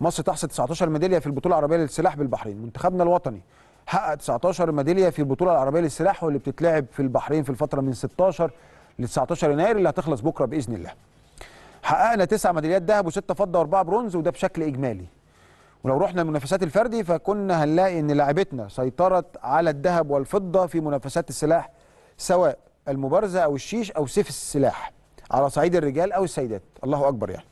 مصر تحصد 19 ميداليه في البطوله العربيه للسلاح بالبحرين منتخبنا الوطني حقق 19 ميداليه في البطوله العربيه للسلاح واللي بتتلعب في البحرين في الفتره من 16 ل 19 يناير اللي هتخلص بكره باذن الله حققنا 9 ميداليات ذهب و6 فضه و4 برونز وده بشكل اجمالي ولو رحنا المنافسات الفردي فكنا هنلاقي ان لاعبتنا سيطرت على الذهب والفضه في منافسات السلاح سواء المبارزه او الشيش او سيف السلاح على صعيد الرجال او السيدات الله اكبر يعني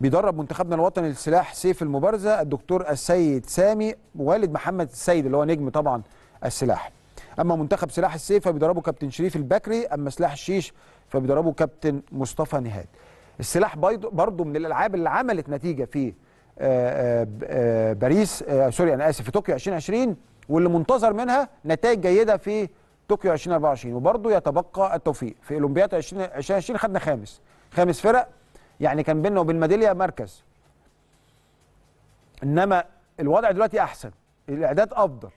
بيدرب منتخبنا الوطني للسلاح سيف المبارزه الدكتور السيد سامي والد محمد السيد اللي هو نجم طبعا السلاح اما منتخب سلاح السيف فبيدربه كابتن شريف البكري اما سلاح الشيش فبيدربه كابتن مصطفى نهاد السلاح برضه من الالعاب اللي عملت نتيجه في آه، آه، آه، باريس سوري انا اسف في طوكيو 2020 واللي منتظر منها نتائج جيده في طوكيو 2024 وبرضه يتبقى التوفيق في اولمبياد 2020 خدنا خامس خامس فرق يعني كان بيننا وبين ميداليا مركز انما الوضع دلوقتي احسن الاعداد افضل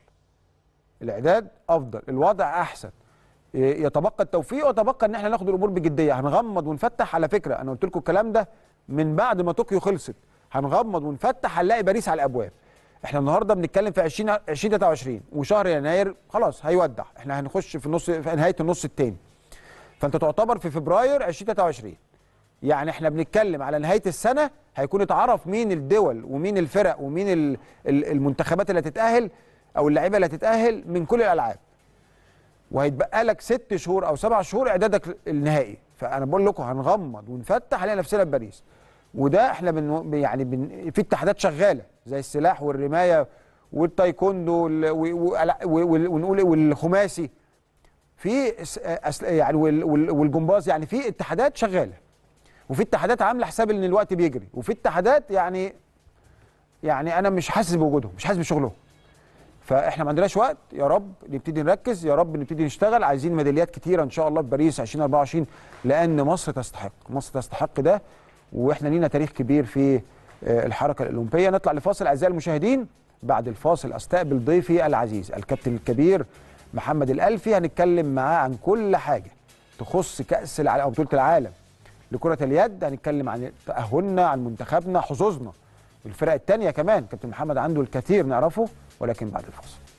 الاعداد افضل الوضع احسن يتبقى التوفيق ويتبقى ان احنا ناخد الامور بجديه هنغمض ونفتح على فكره انا قلت لكم الكلام ده من بعد ما طوكيو خلصت هنغمض ونفتح هنلاقي باريس على الابواب احنا النهارده بنتكلم في 20 2023 وشهر يناير خلاص هيودع احنا هنخش في النص في نهايه النص الثاني فانت تعتبر في فبراير 2023 يعني احنا بنتكلم على نهايه السنه هيكون اتعرف مين الدول ومين الفرق ومين المنتخبات اللي هتتاهل او اللعيبه اللي هتتاهل من كل الالعاب وهيتبقى لك ست شهور او سبع شهور اعدادك النهائي فانا بقول لكم هنغمض ونفتح علينا نفسنا بباريس وده احنا بن يعني بن في اتحادات شغاله زي السلاح والرمايه والتايكوندو ونقول والخماسي في يعني والجمباز يعني في اتحادات شغاله وفي اتحادات عامله حساب ان الوقت بيجري وفي اتحادات يعني يعني انا مش حاسس بوجودهم مش حاسس بشغلهم فاحنا ما عندناش وقت يا رب نبتدي نركز يا رب نبتدي نشتغل عايزين ميداليات كتيره ان شاء الله في باريس 2024 لان مصر تستحق مصر تستحق ده واحنا لينا تاريخ كبير في آه، الحركه الاولمبيه نطلع لفاصل اعزائي المشاهدين بعد الفاصل استقبل ضيفي العزيز الكابتن الكبير محمد الالفي هنتكلم معاه عن كل حاجه تخص كاس العالم او بطوله العالم لكره اليد هنتكلم عن تاهلنا عن منتخبنا حظوظنا الفرق الثانيه كمان كابتن محمد عنده الكثير نعرفه ولكن بعد الفاصل